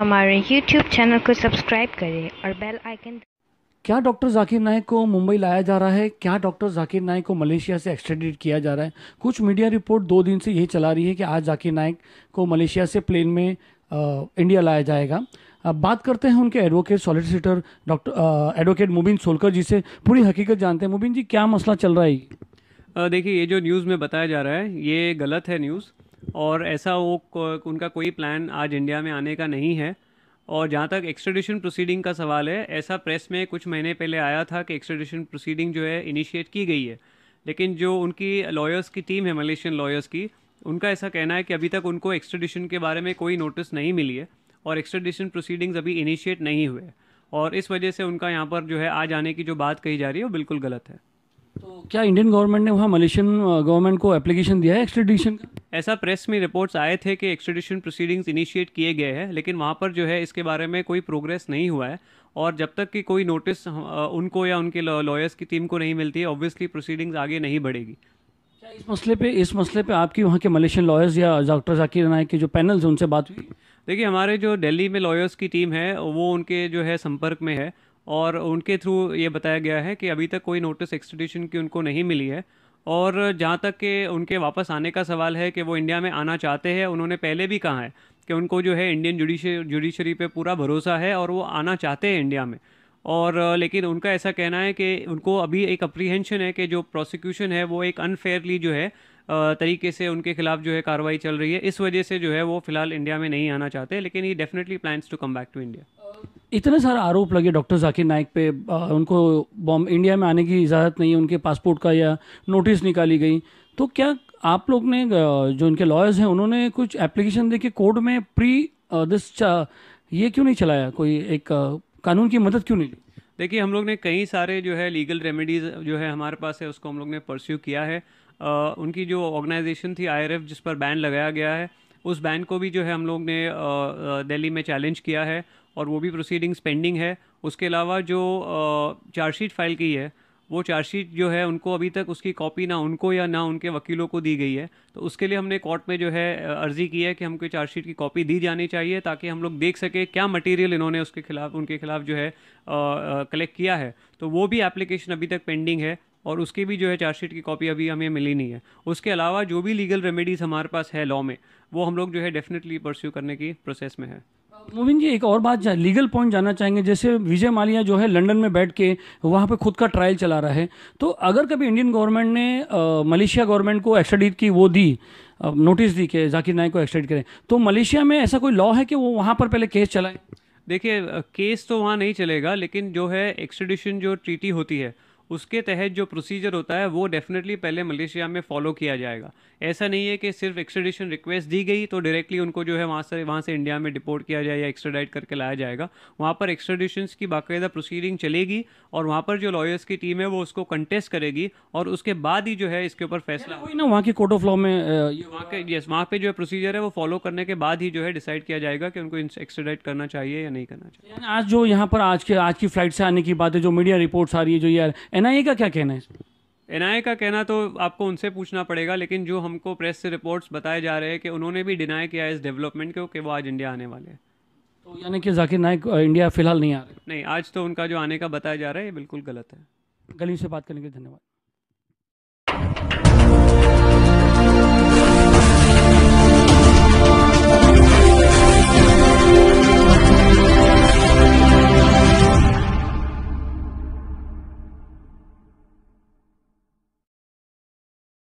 हमारे YouTube channel को subscribe करें और बेल आइकन क्या डॉक्टर जाकिर नायक को मुंबई लाया जा रहा है क्या डॉक्टर जाकिर नायक को मलेशिया से एक्सटेंडेड किया जा रहा है कुछ मीडिया रिपोर्ट दो दिन से यही चला रही है कि आज जाकिर नायक को मलेशिया से प्लेन में आ, इंडिया लाया जाएगा अब बात करते हैं उनके advocate solicitor doctor advocate Mubin Solkar ji से पूरी हकीकत जानते हैं मुबिन जी क्या मसला चल रहा है देखिए ये जो न्यूज़ में बताया जा रहा है ये गलत है न्यूज़ और ऐसा वो उनका कोई प्लान आज इंडिया में आने का नहीं है और जहाँ तक एक्सट्रेडिशन प्रोसीडिंग का सवाल है ऐसा प्रेस में कुछ महीने पहले आया था कि एक्सट्रेडिशन प्रोसीडिंग जो है इनिशिएट की गई है लेकिन जो उनकी लॉयर्स की टीम है मलेशियन लॉयर्स की उनका ऐसा कहना है कि अभी तक उनको एक्सट्रेडिशन के बारे में कोई नोटिस नहीं मिली है और एक्सट्रेडिशन प्रोसीडिंग्स अभी इनिशिएट नहीं हुए और इस वजह से उनका यहाँ पर जो है आज आने की जो बात कही जा रही है वो बिल्कुल गलत है तो क्या इंडियन गवर्नमेंट ने वहाँ मलेशियन गवर्नमेंट uh, को एप्लीकेशन दिया है एक्सट्रेडिशन का ऐसा प्रेस में रिपोर्ट्स आए थे कि एक्सट्रेडिशन प्रोसीडिंग्स इनिशिएट किए गए हैं लेकिन वहाँ पर जो है इसके बारे में कोई प्रोग्रेस नहीं हुआ है और जब तक कि कोई नोटिस uh, उनको या उनके लॉयर्स की टीम को नहीं मिलती है ऑब्वियसली प्रोसीडिंग्स आगे नहीं बढ़ेगी इस मसले पे इस मसले पे आपकी वहाँ के मलेशियन लॉयर्स या डॉक्टर जाकिर नायक के जो पैनल्स हैं उनसे बात हुई देखिए हमारे जो दिल्ली में लॉयर्स की टीम है वो उनके जो है संपर्क में है और उनके थ्रू ये बताया गया है कि अभी तक कोई नोटिस एक्सटेडिशन की उनको नहीं मिली है और जहाँ तक के उनके वापस आने का सवाल है कि वो इंडिया में आना चाहते हैं उन्होंने पहले भी कहा है कि उनको जो है इंडियन जुडिशरी जुडिशरी पर पूरा भरोसा है और वो आना चाहते हैं इंडिया में और लेकिन उनका ऐसा कहना है कि उनको अभी एक अप्रीहेंशन है कि जो प्रोसिक्यूशन है वो एक अनफेयरली जो है तरीके से उनके खिलाफ जो है कार्रवाई चल रही है इस वजह से जो है वो फिलहाल इंडिया में नहीं आना चाहते लेकिन ये definitely plans to come back to India इतने सारे आरोप लगे डॉक्टर जाकिर नाइक पे आ, उनको बॉम्ब इंडिया में आने की इजाज़त नहीं है उनके पासपोर्ट का या नोटिस निकाली गई तो क्या आप लोग ने जो उनके लॉयर्स हैं उन्होंने कुछ एप्लीकेशन दे के कोर्ट में प्री दिस ये क्यों नहीं चलाया कोई एक कानून की मदद क्यों नहीं ली देखिए हम लोग ने कई सारे जो है लीगल रेमेडीज़ जो है हमारे पास है उसको हम लोग ने परस्यू किया है आ, उनकी जो ऑर्गेनाइजेशन थी आई जिस पर बैन लगाया गया है उस बैन को भी जो है हम लोग ने दिल्ली में चैलेंज किया है और वो भी प्रोसीडिंग्स पेंडिंग है उसके अलावा जो चार्जशीट फाइल की है वो चार्जशीट जो है उनको अभी तक उसकी कॉपी ना उनको या ना उनके वकीलों को दी गई है तो उसके लिए हमने कोर्ट में जो है अर्ज़ी की है कि हमको चार्जशीट की कॉपी दी जानी चाहिए ताकि हम लोग देख सके क्या मटेरियल इन्होंने उसके खिलाफ उनके खिलाफ जो है कलेक्ट किया है तो वो भी एप्लीकेशन अभी तक पेंडिंग है और उसकी भी जो है चार्जशीट की कॉपी अभी हमें मिली नहीं है उसके अलावा जो भी लीगल रेमेडीज़ हमारे पास है लॉ में वो हम लोग जो है डेफिनेटली परस्यू करने की प्रोसेस में है मोविंद जी एक और बात लीगल पॉइंट जानना चाहेंगे जैसे विजय मालिया जो है लंदन में बैठ के वहाँ पे खुद का ट्रायल चला रहा है तो अगर कभी इंडियन गवर्नमेंट ने मलेशिया गवर्नमेंट को एक्स्ट्राडिट की वो दी नोटिस दी कि जाकिर नाइक को एक्सटेड करें तो मलेशिया में ऐसा कोई लॉ है कि वो वहाँ पर पहले केस चलाएं देखिए केस तो वहाँ नहीं चलेगा लेकिन जो है एक्सट्रेडिशन जो ट्रीटी होती है उसके तहत जो प्रोसीजर होता है वो डेफिनेटली पहले मलेशिया में फॉलो किया जाएगा ऐसा नहीं है कि सिर्फ एक्सट्रेडिशन रिक्वेस्ट दी गई तो डायरेक्टली उनको जो है वहाँ से वहाँ से इंडिया में डिपोर्ट किया जाए या एक्स्ट्राडाइट करके लाया जाएगा वहाँ पर एक्सट्रेडिशन की बाकायदा प्रोसीडिंग चलेगी और वहाँ पर जो लॉयर्स की टीम है वो उसको कंटेस्ट करेगी और उसके बाद ही जो है इसके ऊपर फैसला वही ना वहाँ की कोर्ट ऑफ लॉ में वहाँ के यस वहाँ पे जो है प्रोसीजर है वो फॉलो करने के बाद ही जो है डिसाइड किया जाएगा कि उनको एक्सट्राडाइट करना चाहिए या नहीं करना चाहिए आज जो यहाँ पर आज के आज की फ्लाइट से आने की बात है जो मीडिया रिपोर्ट्स आ रही है जो ये एनआईए का क्या कहना है इसमें एनआईए का कहना तो आपको उनसे पूछना पड़ेगा लेकिन जो हमको प्रेस से रिपोर्ट्स बताए जा रहे हैं कि उन्होंने भी डिनाई किया इस डेवलपमेंट को कि वो आज इंडिया आने वाले हैं तो यानी कि जाकिर नाइक इंडिया फिलहाल नहीं आ रहे नहीं आज तो उनका जो आने का बताया जा रहा है ये बिल्कुल गलत है गली से बात करने के लिए धन्यवाद